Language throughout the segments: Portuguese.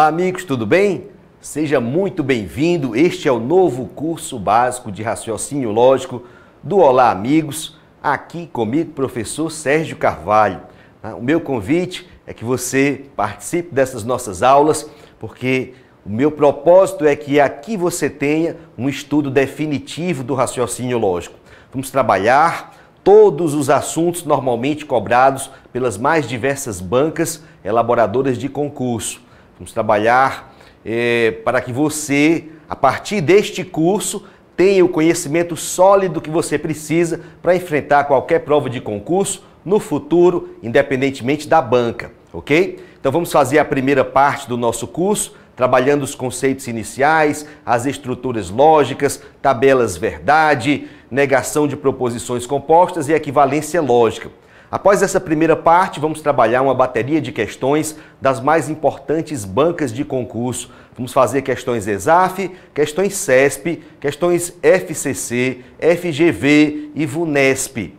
Olá, amigos, tudo bem? Seja muito bem-vindo. Este é o novo curso básico de raciocínio lógico do Olá, amigos. Aqui comigo, professor Sérgio Carvalho. Ah, o meu convite é que você participe dessas nossas aulas, porque o meu propósito é que aqui você tenha um estudo definitivo do raciocínio lógico. Vamos trabalhar todos os assuntos normalmente cobrados pelas mais diversas bancas elaboradoras de concurso. Vamos trabalhar é, para que você, a partir deste curso, tenha o conhecimento sólido que você precisa para enfrentar qualquer prova de concurso no futuro, independentemente da banca, ok? Então vamos fazer a primeira parte do nosso curso, trabalhando os conceitos iniciais, as estruturas lógicas, tabelas verdade, negação de proposições compostas e equivalência lógica. Após essa primeira parte, vamos trabalhar uma bateria de questões das mais importantes bancas de concurso. Vamos fazer questões ESAF, questões CESP, questões FCC, FGV e VUNESP.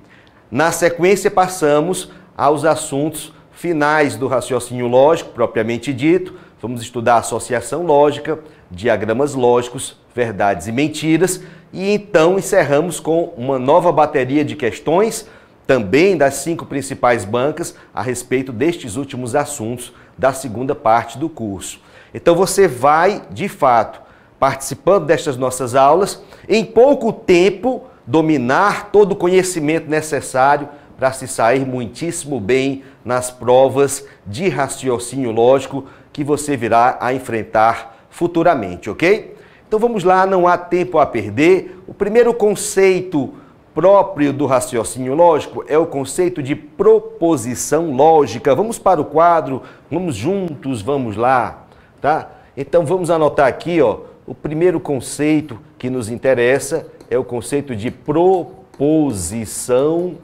Na sequência, passamos aos assuntos finais do raciocínio lógico, propriamente dito. Vamos estudar associação lógica, diagramas lógicos, verdades e mentiras. E então encerramos com uma nova bateria de questões também das cinco principais bancas a respeito destes últimos assuntos da segunda parte do curso. Então você vai, de fato, participando destas nossas aulas, em pouco tempo dominar todo o conhecimento necessário para se sair muitíssimo bem nas provas de raciocínio lógico que você virá a enfrentar futuramente, ok? Então vamos lá, não há tempo a perder. O primeiro conceito próprio do raciocínio lógico é o conceito de proposição lógica. Vamos para o quadro, vamos juntos, vamos lá, tá? Então vamos anotar aqui, ó, o primeiro conceito que nos interessa é o conceito de proposição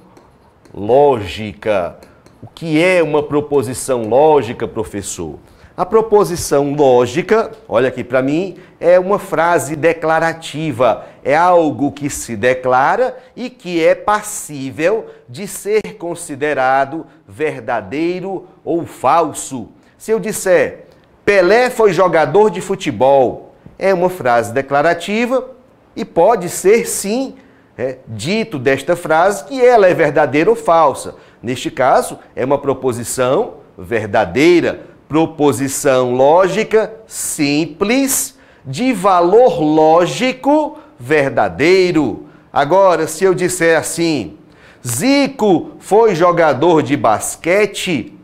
lógica. O que é uma proposição lógica, professor? A proposição lógica, olha aqui para mim, é uma frase declarativa, é algo que se declara e que é passível de ser considerado verdadeiro ou falso. Se eu disser Pelé foi jogador de futebol, é uma frase declarativa e pode ser sim é, dito desta frase que ela é verdadeira ou falsa. Neste caso, é uma proposição verdadeira Proposição lógica simples, de valor lógico verdadeiro. Agora, se eu disser assim, Zico foi jogador de basquete,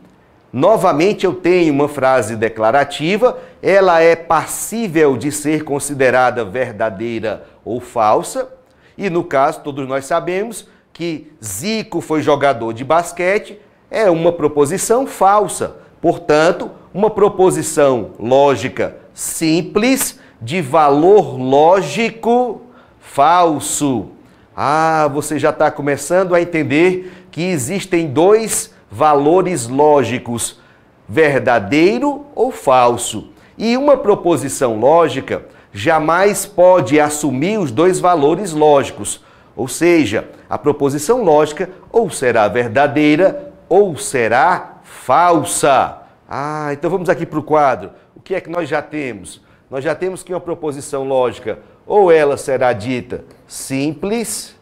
novamente eu tenho uma frase declarativa, ela é passível de ser considerada verdadeira ou falsa, e no caso, todos nós sabemos que Zico foi jogador de basquete, é uma proposição falsa. Portanto, uma proposição lógica simples, de valor lógico falso. Ah, você já está começando a entender que existem dois valores lógicos, verdadeiro ou falso. E uma proposição lógica jamais pode assumir os dois valores lógicos, ou seja, a proposição lógica ou será verdadeira ou será falsa. Ah, então vamos aqui para o quadro. O que é que nós já temos? Nós já temos que uma proposição lógica, ou ela será dita simples,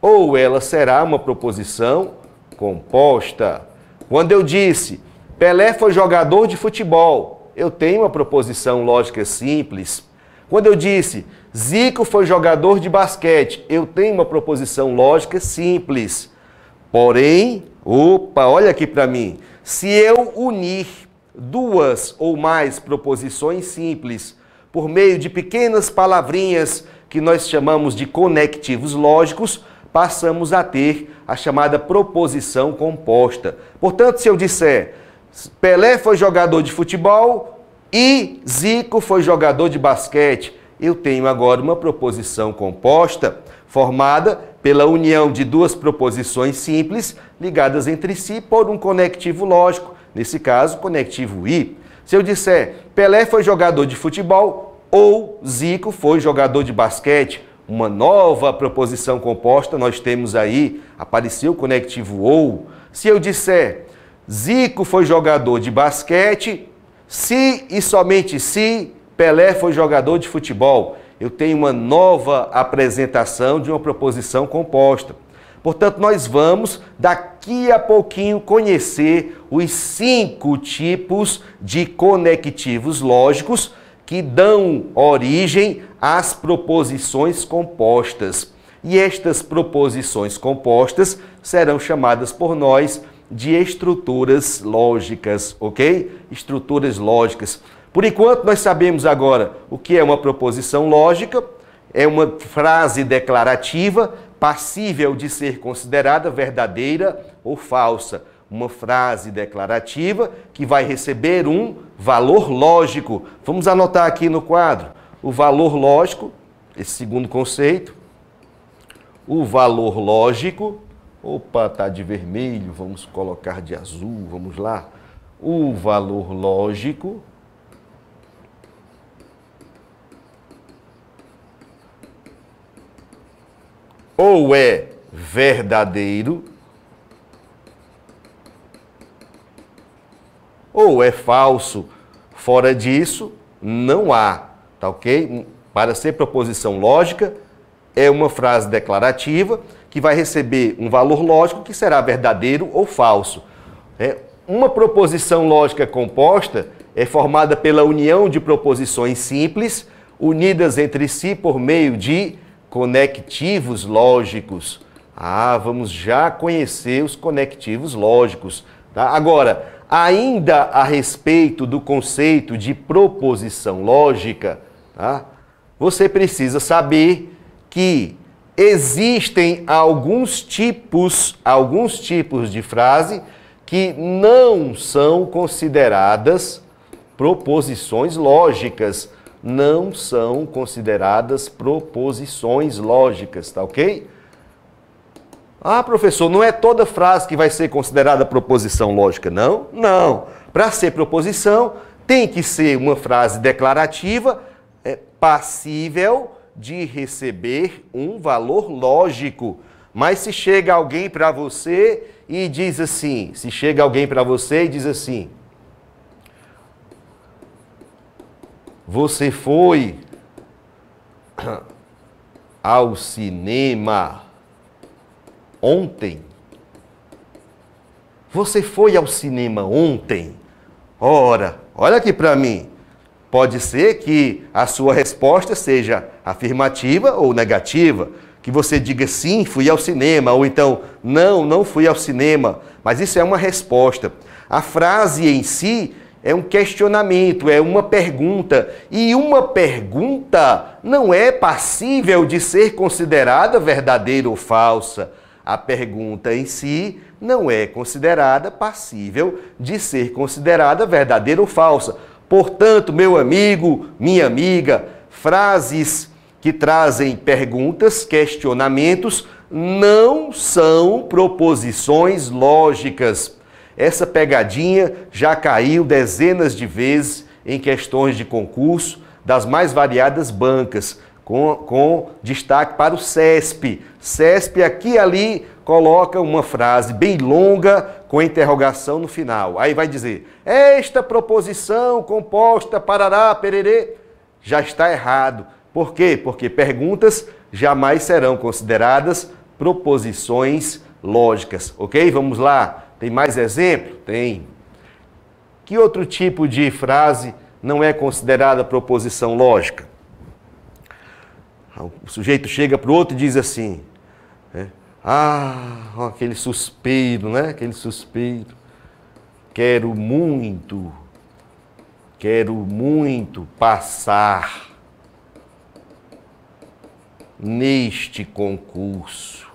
ou ela será uma proposição composta. Quando eu disse Pelé foi jogador de futebol, eu tenho uma proposição lógica simples. Quando eu disse Zico foi jogador de basquete, eu tenho uma proposição lógica simples. Porém, opa, olha aqui para mim. Se eu unir duas ou mais proposições simples por meio de pequenas palavrinhas que nós chamamos de conectivos lógicos, passamos a ter a chamada proposição composta. Portanto, se eu disser Pelé foi jogador de futebol e Zico foi jogador de basquete, eu tenho agora uma proposição composta formada pela união de duas proposições simples ligadas entre si por um conectivo lógico, nesse caso, conectivo I. Se eu disser Pelé foi jogador de futebol ou Zico foi jogador de basquete, uma nova proposição composta, nós temos aí, apareceu o conectivo ou. Se eu disser Zico foi jogador de basquete, se e somente se Pelé foi jogador de futebol eu tenho uma nova apresentação de uma proposição composta. Portanto, nós vamos daqui a pouquinho conhecer os cinco tipos de conectivos lógicos que dão origem às proposições compostas. E estas proposições compostas serão chamadas por nós de estruturas lógicas, ok? Estruturas lógicas. Por enquanto, nós sabemos agora o que é uma proposição lógica, é uma frase declarativa passível de ser considerada verdadeira ou falsa. Uma frase declarativa que vai receber um valor lógico. Vamos anotar aqui no quadro o valor lógico, esse segundo conceito. O valor lógico, opa, tá de vermelho, vamos colocar de azul, vamos lá. O valor lógico ou é verdadeiro, ou é falso. Fora disso, não há, tá ok? Para ser proposição lógica, é uma frase declarativa que vai receber um valor lógico que será verdadeiro ou falso. É, uma proposição lógica composta é formada pela união de proposições simples unidas entre si por meio de conectivos lógicos. Ah, vamos já conhecer os conectivos lógicos. Tá? Agora, ainda a respeito do conceito de proposição lógica, tá? você precisa saber que existem alguns tipos, alguns tipos de frase que não são consideradas proposições lógicas não são consideradas proposições lógicas, tá ok? Ah, professor, não é toda frase que vai ser considerada proposição lógica, não? Não. Para ser proposição, tem que ser uma frase declarativa, é, passível de receber um valor lógico. Mas se chega alguém para você e diz assim, se chega alguém para você e diz assim, Você foi ao cinema ontem? Você foi ao cinema ontem? Ora, olha aqui para mim. Pode ser que a sua resposta seja afirmativa ou negativa, que você diga sim, fui ao cinema, ou então não, não fui ao cinema, mas isso é uma resposta. A frase em si é um questionamento, é uma pergunta. E uma pergunta não é passível de ser considerada verdadeira ou falsa. A pergunta em si não é considerada passível de ser considerada verdadeira ou falsa. Portanto, meu amigo, minha amiga, frases que trazem perguntas, questionamentos, não são proposições lógicas. Essa pegadinha já caiu dezenas de vezes em questões de concurso das mais variadas bancas, com, com destaque para o CESP. CESP aqui e ali coloca uma frase bem longa com interrogação no final. Aí vai dizer: esta proposição composta parará pererê já está errado. Por quê? Porque perguntas jamais serão consideradas proposições lógicas, ok? Vamos lá. Tem mais exemplo? Tem. Que outro tipo de frase não é considerada proposição lógica? O sujeito chega para o outro e diz assim: né? Ah, aquele suspiro, né? Aquele suspiro. Quero muito, quero muito passar neste concurso.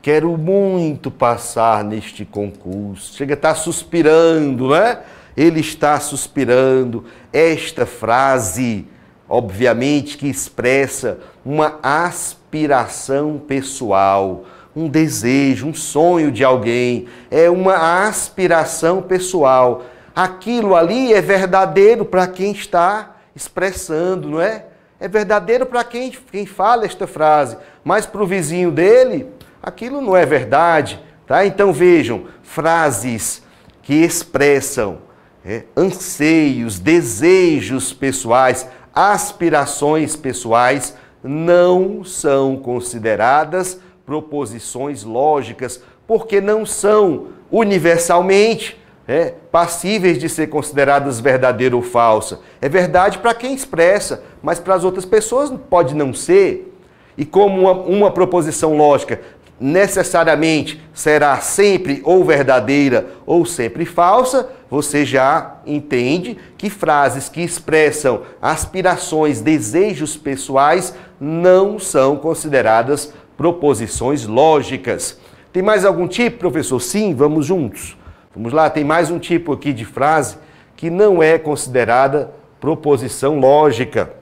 Quero muito passar neste concurso. Chega a tá estar suspirando, né? Ele está suspirando. Esta frase, obviamente, que expressa uma aspiração pessoal, um desejo, um sonho de alguém. É uma aspiração pessoal. Aquilo ali é verdadeiro para quem está expressando, não é? É verdadeiro para quem, quem fala esta frase, mas para o vizinho dele aquilo não é verdade. Tá? Então vejam, frases que expressam é, anseios, desejos pessoais, aspirações pessoais, não são consideradas proposições lógicas, porque não são universalmente é, passíveis de ser consideradas verdadeira ou falsa. É verdade para quem expressa, mas para as outras pessoas pode não ser. E como uma, uma proposição lógica necessariamente será sempre ou verdadeira ou sempre falsa, você já entende que frases que expressam aspirações, desejos pessoais não são consideradas proposições lógicas. Tem mais algum tipo, professor? Sim, vamos juntos. Vamos lá, tem mais um tipo aqui de frase que não é considerada proposição lógica.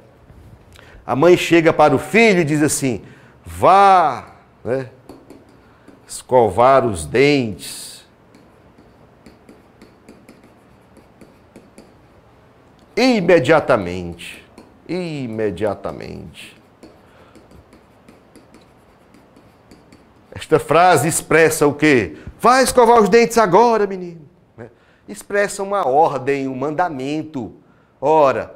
A mãe chega para o filho e diz assim: vá, né? escovar os dentes. Imediatamente, imediatamente. Esta frase expressa o quê? Vai escovar os dentes agora, menino. Né? Expressa uma ordem, um mandamento. Ora,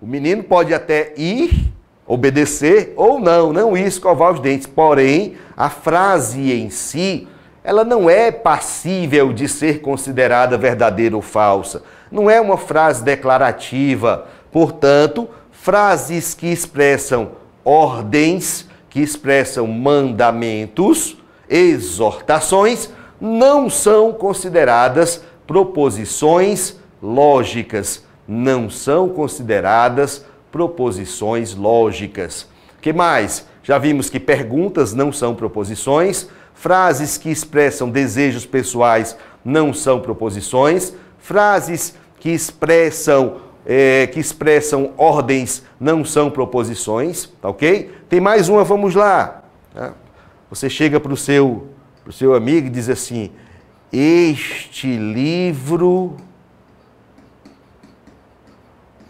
o menino pode até ir obedecer ou não, não ir escovar os dentes. Porém, a frase em si, ela não é passível de ser considerada verdadeira ou falsa. Não é uma frase declarativa. Portanto, frases que expressam ordens, que expressam mandamentos, exortações, não são consideradas proposições lógicas, não são consideradas proposições lógicas. Que mais? Já vimos que perguntas não são proposições, frases que expressam desejos pessoais não são proposições, frases que expressam é, que expressam ordens não são proposições, tá ok? Tem mais uma, vamos lá. Tá? Você chega para o seu, pro seu amigo e diz assim: Este livro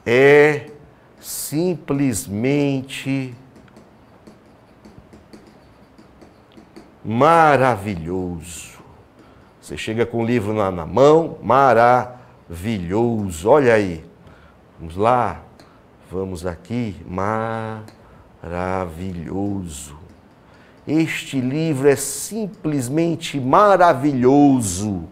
é simplesmente maravilhoso. Você chega com o livro na, na mão, maravilhoso. Olha aí. Vamos lá. Vamos aqui. Maravilhoso. Este livro é simplesmente maravilhoso.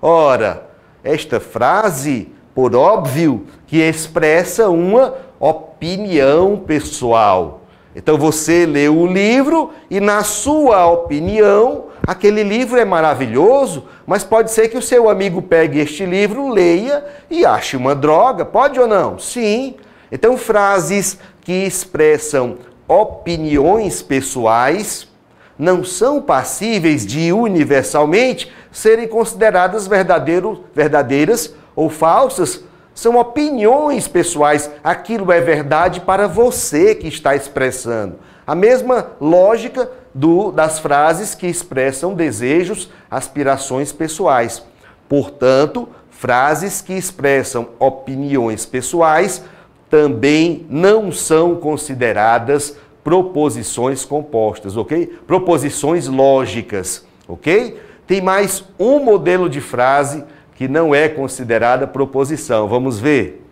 Ora, esta frase, por óbvio, que expressa uma opinião pessoal. Então você lê o livro e, na sua opinião, aquele livro é maravilhoso, mas pode ser que o seu amigo pegue este livro, leia e ache uma droga, pode ou não? Sim. Então, frases que expressam opiniões pessoais não são passíveis de universalmente serem consideradas verdadeiras ou falsas são opiniões pessoais. Aquilo é verdade para você que está expressando. A mesma lógica do, das frases que expressam desejos, aspirações pessoais. Portanto, frases que expressam opiniões pessoais também não são consideradas proposições compostas, ok? Proposições lógicas, ok? Tem mais um modelo de frase que não é considerada proposição. Vamos ver.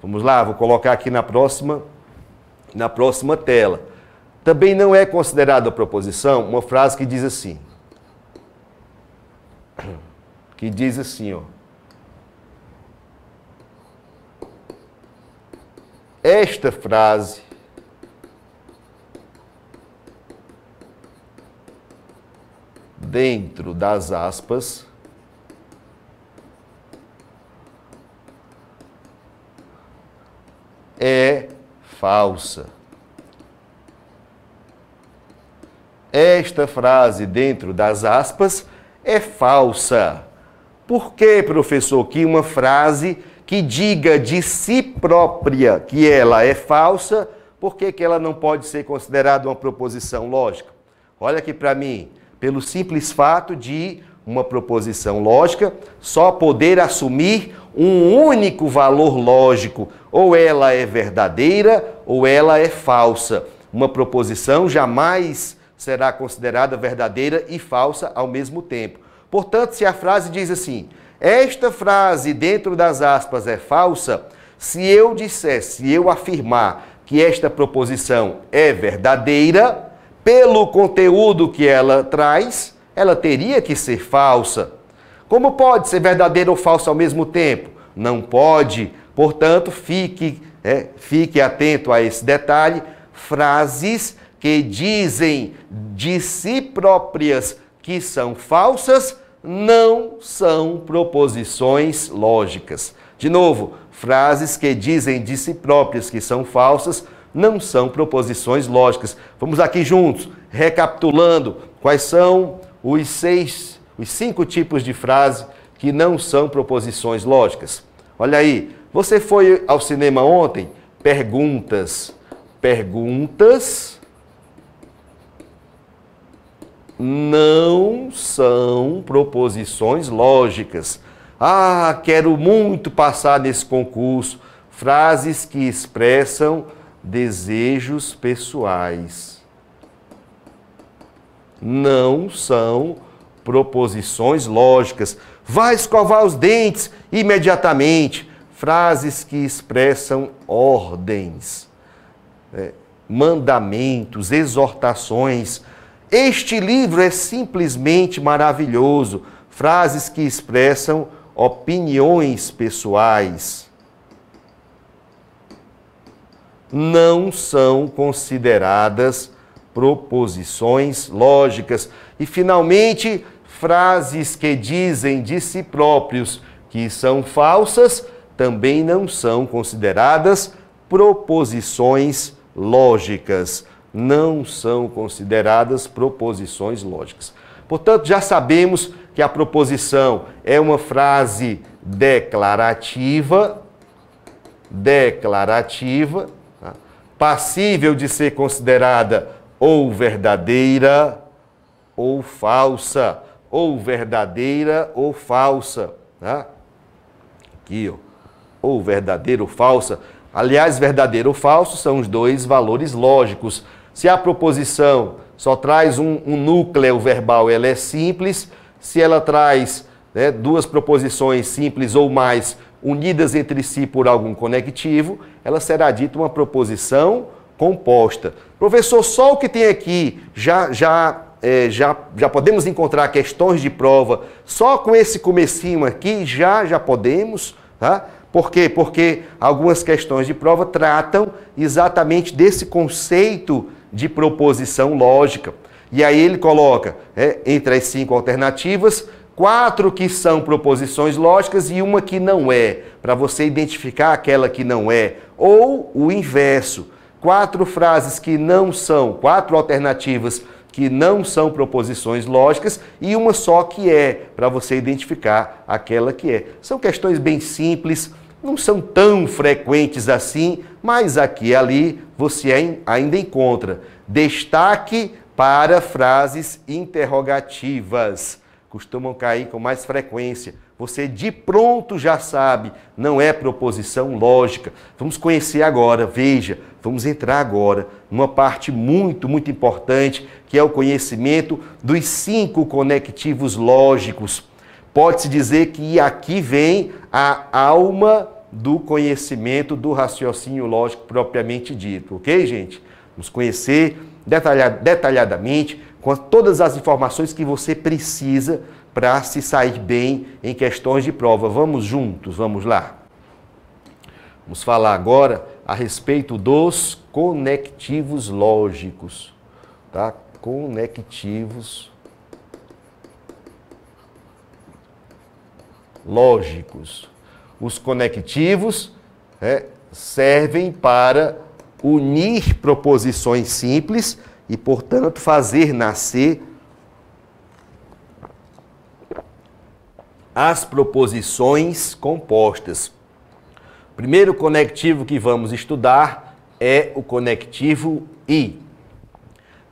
Vamos lá, vou colocar aqui na próxima, na próxima tela. Também não é considerada proposição uma frase que diz assim. Que diz assim, ó. Esta frase dentro das aspas é falsa. Esta frase dentro das aspas é falsa. Por que, professor, que uma frase que diga de si própria que ela é falsa, por que, que ela não pode ser considerada uma proposição lógica? Olha aqui para mim, pelo simples fato de uma proposição lógica só poder assumir um único valor lógico. Ou ela é verdadeira ou ela é falsa. Uma proposição jamais será considerada verdadeira e falsa ao mesmo tempo. Portanto, se a frase diz assim: esta frase dentro das aspas é falsa, se eu disser, se eu afirmar que esta proposição é verdadeira, pelo conteúdo que ela traz, ela teria que ser falsa. Como pode ser verdadeiro ou falso ao mesmo tempo? Não pode. Portanto, fique, é, fique atento a esse detalhe. Frases que dizem de si próprias que são falsas não são proposições lógicas. De novo, frases que dizem de si próprias que são falsas não são proposições lógicas. Vamos aqui juntos, recapitulando quais são os seis os cinco tipos de frase que não são proposições lógicas. Olha aí, você foi ao cinema ontem? Perguntas. Perguntas não são proposições lógicas. Ah, quero muito passar nesse concurso. Frases que expressam desejos pessoais. Não são proposições lógicas. Vá escovar os dentes imediatamente. Frases que expressam ordens, né, mandamentos, exortações. Este livro é simplesmente maravilhoso. Frases que expressam opiniões pessoais. Não são consideradas proposições lógicas. E, finalmente, frases que dizem de si próprios que são falsas também não são consideradas proposições lógicas. Não são consideradas proposições lógicas. Portanto, já sabemos que a proposição é uma frase declarativa, declarativa, tá? passível de ser considerada ou verdadeira ou falsa ou verdadeira ou falsa. Tá? Aqui, ó. ou verdadeira ou falsa. Aliás, verdadeiro ou falso são os dois valores lógicos. Se a proposição só traz um, um núcleo verbal, ela é simples. Se ela traz né, duas proposições simples ou mais unidas entre si por algum conectivo, ela será dita uma proposição composta. Professor, só o que tem aqui já, já é, já, já podemos encontrar questões de prova só com esse comecinho aqui, já, já podemos, tá? Por quê? Porque algumas questões de prova tratam exatamente desse conceito de proposição lógica. E aí ele coloca, é, entre as cinco alternativas, quatro que são proposições lógicas e uma que não é, para você identificar aquela que não é. Ou o inverso, quatro frases que não são, quatro alternativas que não são proposições lógicas e uma só que é, para você identificar aquela que é. São questões bem simples, não são tão frequentes assim, mas aqui e ali você ainda encontra. Destaque para frases interrogativas costumam cair com mais frequência. Você de pronto já sabe, não é proposição lógica. Vamos conhecer agora, veja, vamos entrar agora numa parte muito, muito importante, que é o conhecimento dos cinco conectivos lógicos. Pode-se dizer que aqui vem a alma do conhecimento do raciocínio lógico propriamente dito, ok, gente? Vamos conhecer detalhadamente com todas as informações que você precisa para se sair bem em questões de prova. Vamos juntos, vamos lá. Vamos falar agora a respeito dos conectivos lógicos, tá? Conectivos lógicos. Os conectivos é, servem para unir proposições simples e, portanto, fazer nascer as proposições compostas. O primeiro conectivo que vamos estudar é o conectivo I.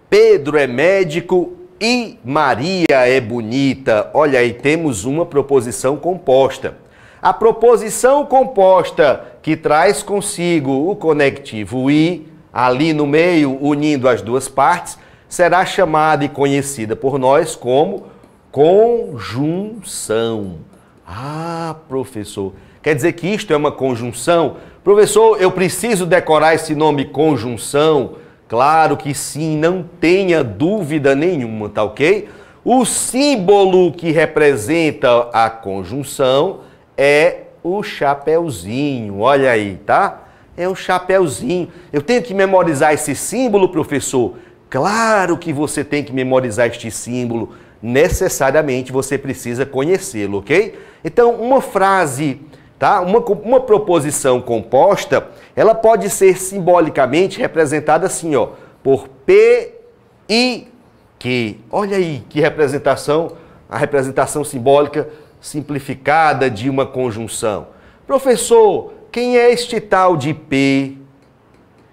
Pedro é médico e Maria é bonita. Olha aí, temos uma proposição composta. A proposição composta que traz consigo o conectivo I ali no meio, unindo as duas partes, será chamada e conhecida por nós como conjunção. Ah, professor, quer dizer que isto é uma conjunção? Professor, eu preciso decorar esse nome conjunção? Claro que sim, não tenha dúvida nenhuma, tá ok? O símbolo que representa a conjunção é o chapeuzinho, olha aí, tá? É um chapéuzinho. Eu tenho que memorizar esse símbolo, professor? Claro que você tem que memorizar este símbolo. Necessariamente você precisa conhecê-lo, ok? Então, uma frase, tá? uma, uma proposição composta, ela pode ser simbolicamente representada assim, ó, por P e Q. Olha aí que representação, a representação simbólica simplificada de uma conjunção. Professor, quem é este tal de P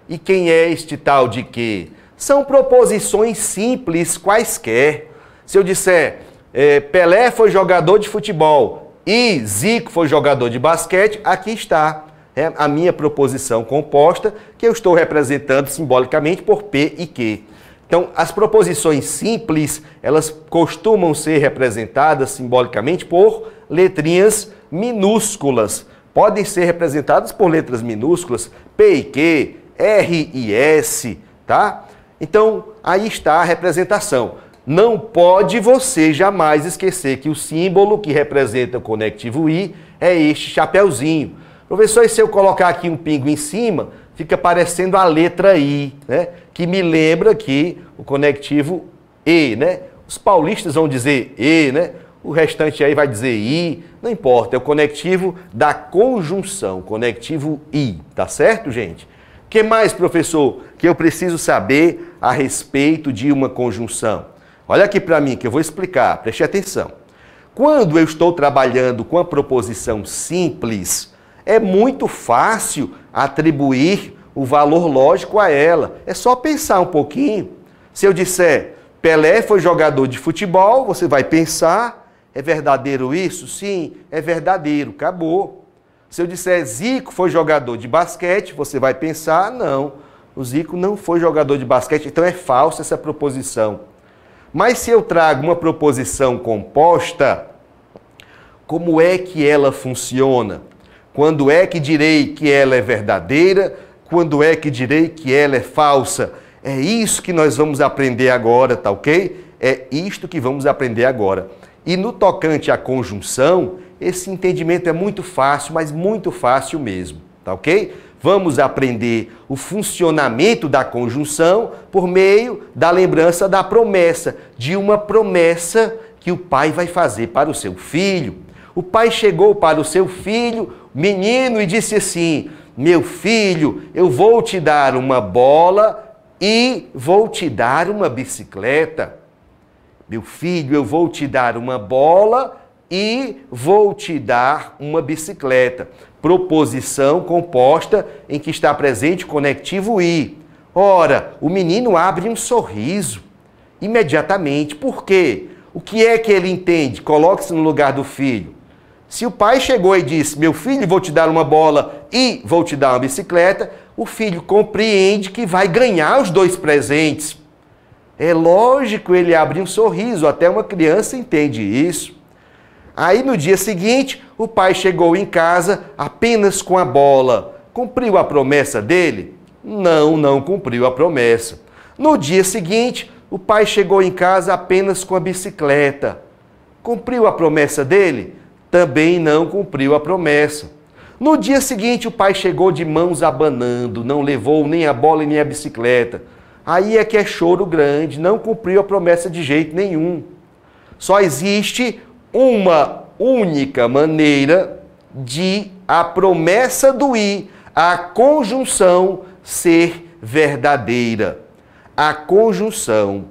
e quem é este tal de Q? São proposições simples quaisquer. Se eu disser é, Pelé foi jogador de futebol e Zico foi jogador de basquete, aqui está é, a minha proposição composta, que eu estou representando simbolicamente por P e Q. Então, as proposições simples, elas costumam ser representadas simbolicamente por letrinhas minúsculas podem ser representadas por letras minúsculas, P e Q, R e S, tá? Então, aí está a representação. Não pode você jamais esquecer que o símbolo que representa o conectivo I é este chapéuzinho. Professor, e se eu colocar aqui um pingo em cima, fica parecendo a letra I, né? Que me lembra que o conectivo E, né? Os paulistas vão dizer E, né? o restante aí vai dizer I, não importa, é o conectivo da conjunção, conectivo I, tá certo, gente? O que mais, professor, que eu preciso saber a respeito de uma conjunção? Olha aqui para mim que eu vou explicar, preste atenção. Quando eu estou trabalhando com a proposição simples, é muito fácil atribuir o valor lógico a ela. É só pensar um pouquinho. Se eu disser Pelé foi jogador de futebol, você vai pensar é verdadeiro isso? Sim, é verdadeiro. Acabou. Se eu disser Zico foi jogador de basquete, você vai pensar, não, o Zico não foi jogador de basquete, então é falsa essa proposição. Mas se eu trago uma proposição composta, como é que ela funciona? Quando é que direi que ela é verdadeira? Quando é que direi que ela é falsa? É isso que nós vamos aprender agora, tá ok? É isto que vamos aprender agora. E no tocante à conjunção, esse entendimento é muito fácil, mas muito fácil mesmo, tá ok? Vamos aprender o funcionamento da conjunção por meio da lembrança da promessa, de uma promessa que o pai vai fazer para o seu filho. O pai chegou para o seu filho, menino, e disse assim: Meu filho, eu vou te dar uma bola e vou te dar uma bicicleta. Meu filho, eu vou te dar uma bola e vou te dar uma bicicleta. Proposição composta em que está presente o conectivo i. Ora, o menino abre um sorriso imediatamente. Por quê? O que é que ele entende? Coloque-se no lugar do filho. Se o pai chegou e disse: Meu filho, vou te dar uma bola e vou te dar uma bicicleta, o filho compreende que vai ganhar os dois presentes. É lógico ele abrir um sorriso, até uma criança entende isso. Aí no dia seguinte, o pai chegou em casa apenas com a bola. Cumpriu a promessa dele? Não, não cumpriu a promessa. No dia seguinte, o pai chegou em casa apenas com a bicicleta. Cumpriu a promessa dele? Também não cumpriu a promessa. No dia seguinte, o pai chegou de mãos abanando, não levou nem a bola nem a bicicleta. Aí é que é choro grande, não cumpriu a promessa de jeito nenhum. Só existe uma única maneira de a promessa do i, a conjunção ser verdadeira. A conjunção,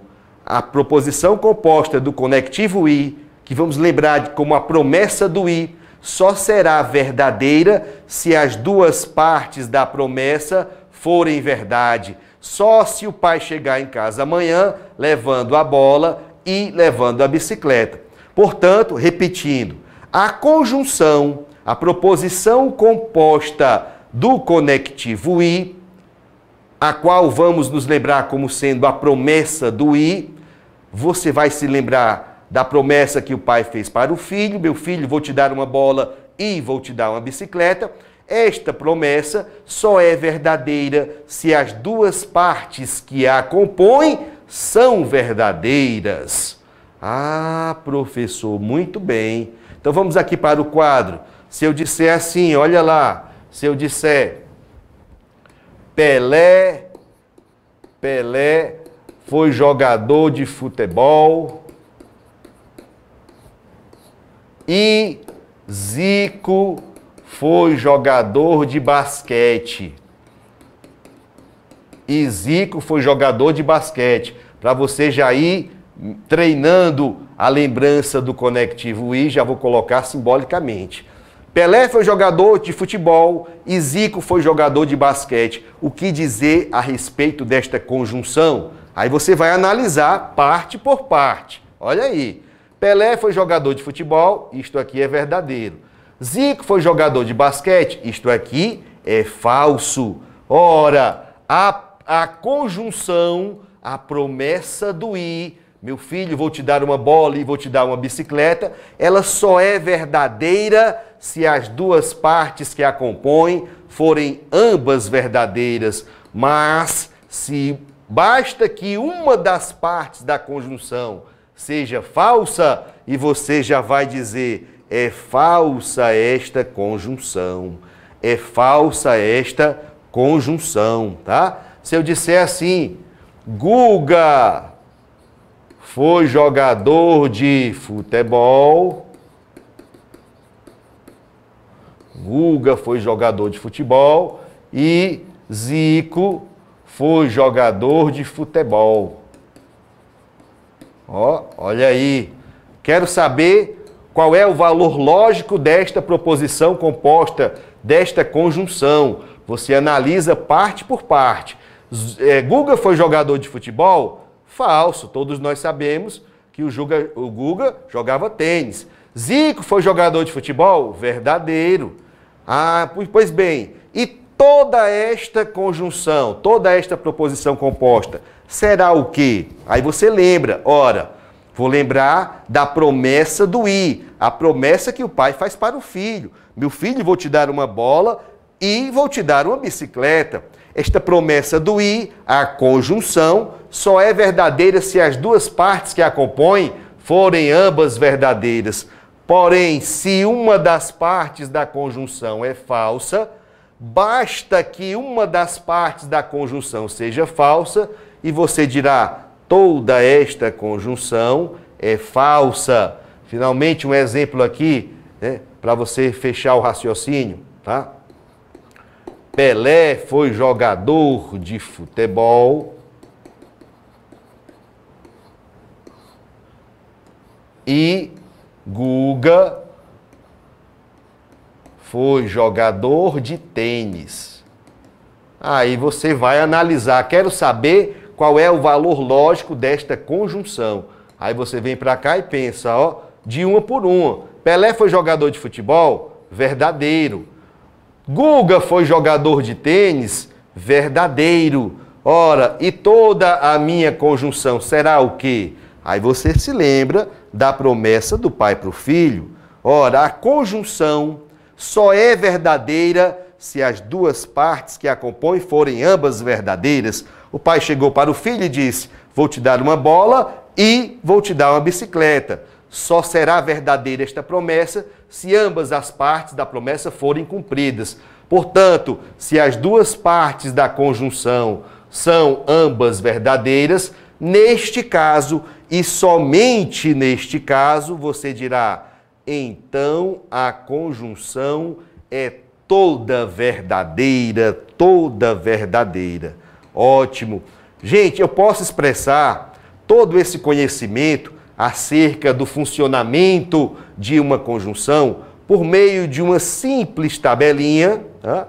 a proposição composta do conectivo i, que vamos lembrar como a promessa do i, só será verdadeira se as duas partes da promessa forem verdade só se o pai chegar em casa amanhã levando a bola e levando a bicicleta. Portanto, repetindo, a conjunção, a proposição composta do conectivo i, a qual vamos nos lembrar como sendo a promessa do i, você vai se lembrar da promessa que o pai fez para o filho: meu filho, vou te dar uma bola e vou te dar uma bicicleta. Esta promessa só é verdadeira se as duas partes que a compõem são verdadeiras. Ah, professor, muito bem. Então vamos aqui para o quadro. Se eu disser assim, olha lá, se eu disser Pelé, Pelé foi jogador de futebol e Zico foi jogador de basquete. E Zico foi jogador de basquete. Para você já ir treinando a lembrança do conectivo I, já vou colocar simbolicamente. Pelé foi jogador de futebol e Zico foi jogador de basquete. O que dizer a respeito desta conjunção? Aí você vai analisar parte por parte. Olha aí. Pelé foi jogador de futebol, isto aqui é verdadeiro. Zico foi jogador de basquete. Isto aqui é, é falso. Ora, a, a conjunção, a promessa do I, meu filho, vou te dar uma bola e vou te dar uma bicicleta, ela só é verdadeira se as duas partes que a compõem forem ambas verdadeiras. Mas se basta que uma das partes da conjunção seja falsa e você já vai dizer é falsa esta conjunção. É falsa esta conjunção, tá? Se eu disser assim, Guga foi jogador de futebol. Guga foi jogador de futebol e Zico foi jogador de futebol. Ó, olha aí. Quero saber qual é o valor lógico desta proposição composta, desta conjunção? Você analisa parte por parte. É, Guga foi jogador de futebol? Falso. Todos nós sabemos que o, Juga, o Guga jogava tênis. Zico foi jogador de futebol? Verdadeiro. Ah, pois bem, e toda esta conjunção, toda esta proposição composta será o quê? Aí você lembra, ora, Vou lembrar da promessa do I, a promessa que o pai faz para o filho. Meu filho, vou te dar uma bola e vou te dar uma bicicleta. Esta promessa do I, a conjunção, só é verdadeira se as duas partes que a compõem forem ambas verdadeiras. Porém, se uma das partes da conjunção é falsa, basta que uma das partes da conjunção seja falsa e você dirá: toda esta conjunção é falsa. Finalmente, um exemplo aqui, né, para você fechar o raciocínio, tá? Pelé foi jogador de futebol. E Guga foi jogador de tênis. Aí você vai analisar. Quero saber qual é o valor lógico desta conjunção. Aí você vem para cá e pensa, ó, de uma por uma. Pelé foi jogador de futebol? Verdadeiro. Guga foi jogador de tênis? Verdadeiro. Ora, e toda a minha conjunção será o quê? Aí você se lembra da promessa do pai para o filho. Ora, a conjunção só é verdadeira se as duas partes que a compõem forem ambas verdadeiras. O pai chegou para o filho e disse: Vou te dar uma bola e vou te dar uma bicicleta. Só será verdadeira esta promessa se ambas as partes da promessa forem cumpridas. Portanto, se as duas partes da conjunção são ambas verdadeiras, neste caso e somente neste caso você dirá: então a conjunção é toda verdadeira, toda verdadeira. Ótimo. Gente, eu posso expressar todo esse conhecimento acerca do funcionamento de uma conjunção por meio de uma simples tabelinha, tá?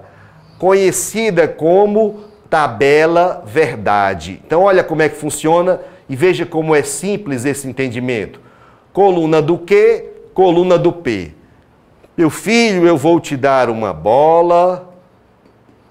conhecida como tabela verdade. Então, olha como é que funciona e veja como é simples esse entendimento. Coluna do Q, coluna do P. Meu filho, eu vou te dar uma bola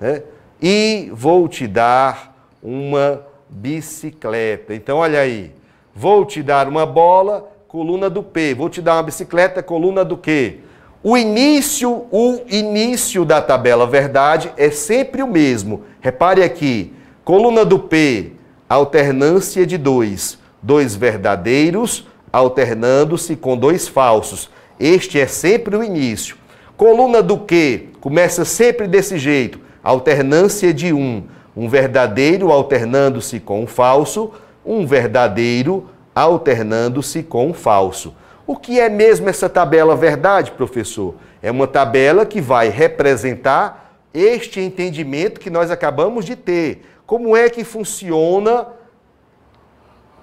né? e vou te dar uma bicicleta. Então, olha aí. Vou te dar uma bola, coluna do P. Vou te dar uma bicicleta, coluna do Q. O início, o início da tabela verdade é sempre o mesmo. Repare aqui, coluna do P, alternância de dois. Dois verdadeiros alternando-se com dois falsos. Este é sempre o início. Coluna do Q começa sempre desse jeito, alternância de um. Um verdadeiro alternando-se com um falso, um verdadeiro alternando-se com um falso. O que é mesmo essa tabela verdade, professor? É uma tabela que vai representar este entendimento que nós acabamos de ter. Como é que funciona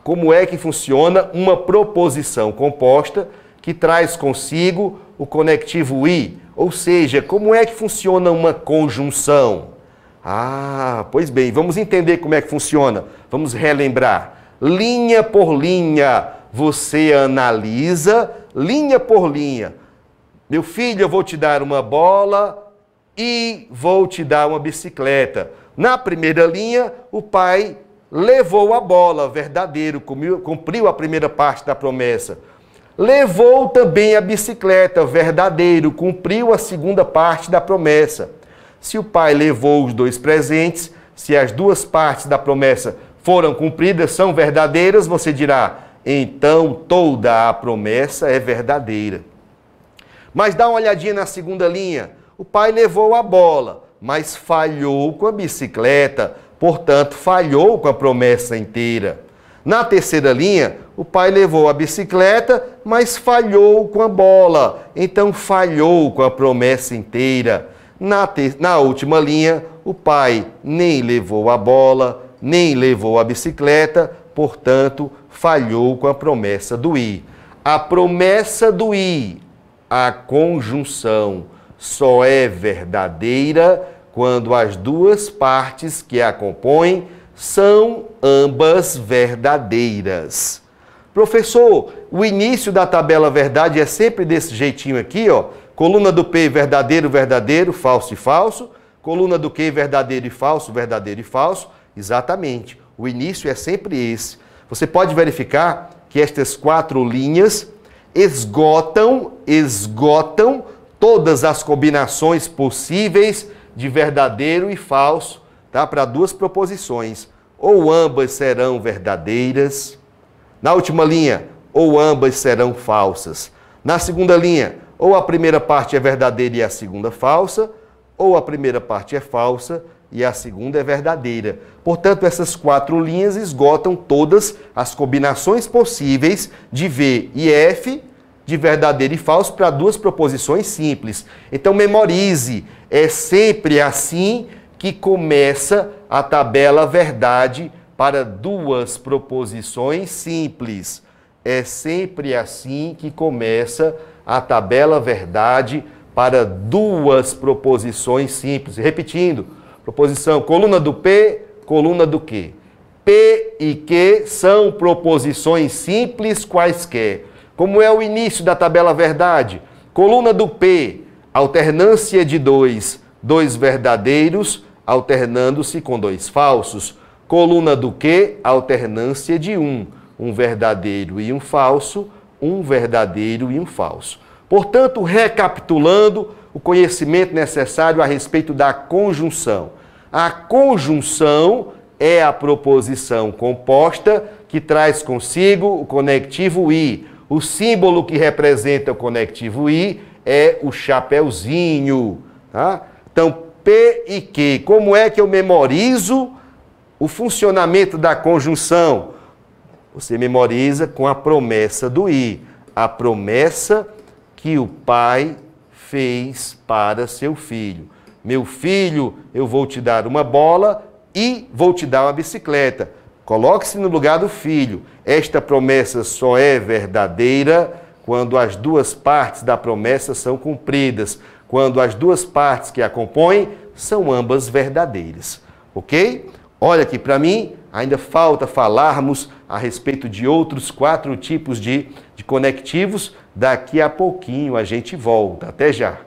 como é que funciona uma proposição composta que traz consigo o conectivo i, ou seja, como é que funciona uma conjunção? Ah, pois bem, vamos entender como é que funciona. Vamos relembrar. Linha por linha, você analisa, linha por linha. Meu filho, eu vou te dar uma bola e vou te dar uma bicicleta. Na primeira linha, o pai levou a bola, verdadeiro, cumpriu a primeira parte da promessa. Levou também a bicicleta, verdadeiro, cumpriu a segunda parte da promessa se o pai levou os dois presentes, se as duas partes da promessa foram cumpridas, são verdadeiras, você dirá: então toda a promessa é verdadeira. Mas dá uma olhadinha na segunda linha. O pai levou a bola, mas falhou com a bicicleta, portanto, falhou com a promessa inteira. Na terceira linha, o pai levou a bicicleta, mas falhou com a bola, então falhou com a promessa inteira. Na, na última linha, o pai nem levou a bola, nem levou a bicicleta, portanto, falhou com a promessa do I. A promessa do I, a conjunção, só é verdadeira quando as duas partes que a compõem são ambas verdadeiras. Professor, o início da tabela verdade é sempre desse jeitinho aqui, ó. Coluna do P, verdadeiro, verdadeiro, falso e falso. Coluna do Q, verdadeiro e falso, verdadeiro e falso. Exatamente. O início é sempre esse. Você pode verificar que estas quatro linhas esgotam, esgotam todas as combinações possíveis de verdadeiro e falso, tá? Para duas proposições. Ou ambas serão verdadeiras. Na última linha, ou ambas serão falsas. Na segunda linha, ou a primeira parte é verdadeira e a segunda falsa, ou a primeira parte é falsa e a segunda é verdadeira. Portanto, essas quatro linhas esgotam todas as combinações possíveis de V e F, de verdadeiro e falso, para duas proposições simples. Então, memorize, é sempre assim que começa a tabela verdade para duas proposições simples. É sempre assim que começa a a tabela verdade para duas proposições simples. Repetindo, proposição coluna do P, coluna do Q. P e Q são proposições simples quaisquer. Como é o início da tabela verdade? Coluna do P, alternância de dois, dois verdadeiros alternando-se com dois falsos. Coluna do Q, alternância de um, um verdadeiro e um falso um verdadeiro e um falso. Portanto, recapitulando, o conhecimento necessário a respeito da conjunção. A conjunção é a proposição composta que traz consigo o conectivo i. O símbolo que representa o conectivo i é o chapeuzinho. Tá? Então, P e Q. Como é que eu memorizo o funcionamento da conjunção? Você memoriza com a promessa do I, a promessa que o pai fez para seu filho. Meu filho, eu vou te dar uma bola e vou te dar uma bicicleta. Coloque-se no lugar do filho. Esta promessa só é verdadeira quando as duas partes da promessa são cumpridas, quando as duas partes que a compõem são ambas verdadeiras. Ok? Olha que para mim ainda falta falarmos a respeito de outros quatro tipos de, de conectivos. Daqui a pouquinho a gente volta. Até já!